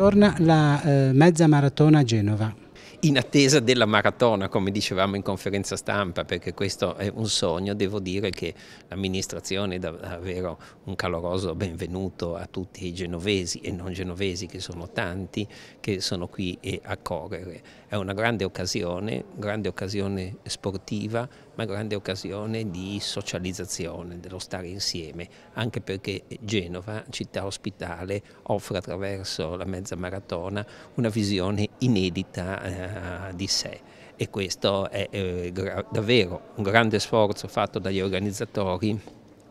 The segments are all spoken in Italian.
Torna la eh, mezza maratona a Genova. In attesa della maratona, come dicevamo in conferenza stampa, perché questo è un sogno, devo dire che l'amministrazione dà davvero un caloroso benvenuto a tutti i genovesi e non genovesi, che sono tanti, che sono qui a correre. È una grande occasione, grande occasione sportiva, ma grande occasione di socializzazione, dello stare insieme, anche perché Genova, città ospitale, offre attraverso la mezza maratona una visione inedita eh, di sé e questo è eh, davvero un grande sforzo fatto dagli organizzatori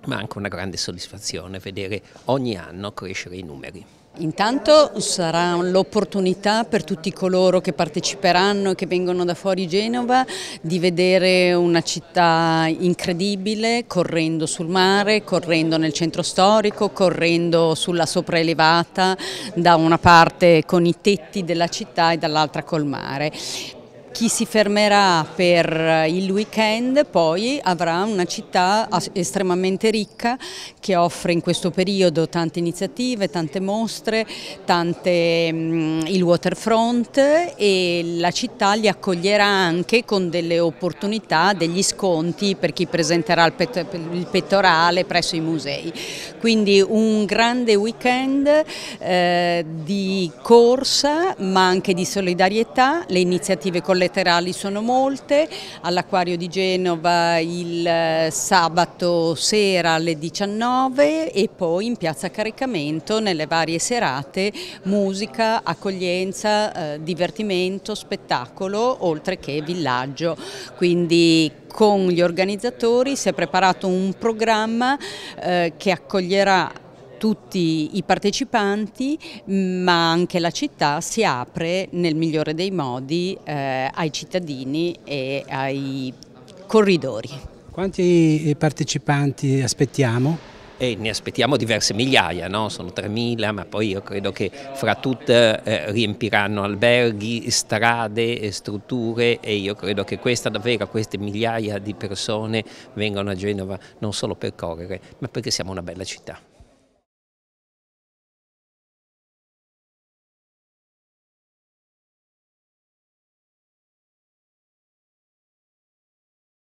ma anche una grande soddisfazione vedere ogni anno crescere i numeri. Intanto sarà l'opportunità per tutti coloro che parteciperanno e che vengono da fuori Genova di vedere una città incredibile correndo sul mare, correndo nel centro storico, correndo sulla sopraelevata da una parte con i tetti della città e dall'altra col mare. Chi si fermerà per il weekend poi avrà una città estremamente ricca che offre in questo periodo tante iniziative, tante mostre, tante, um, il waterfront e la città li accoglierà anche con delle opportunità, degli sconti per chi presenterà il, pet il pettorale presso i musei. Quindi un grande weekend eh, di corsa ma anche di solidarietà, le iniziative collaborative collaterali sono molte, all'Aquario di Genova il eh, sabato sera alle 19 e poi in Piazza Caricamento nelle varie serate musica, accoglienza, eh, divertimento, spettacolo oltre che villaggio. Quindi con gli organizzatori si è preparato un programma eh, che accoglierà tutti i partecipanti mm, ma anche la città si apre nel migliore dei modi eh, ai cittadini e ai corridori. Quanti eh, partecipanti aspettiamo? E ne aspettiamo diverse migliaia, no? sono 3.000, ma poi io credo che fra tutte eh, riempiranno alberghi, strade, strutture e io credo che questa, davvero queste migliaia di persone vengano a Genova non solo per correre, ma perché siamo una bella città.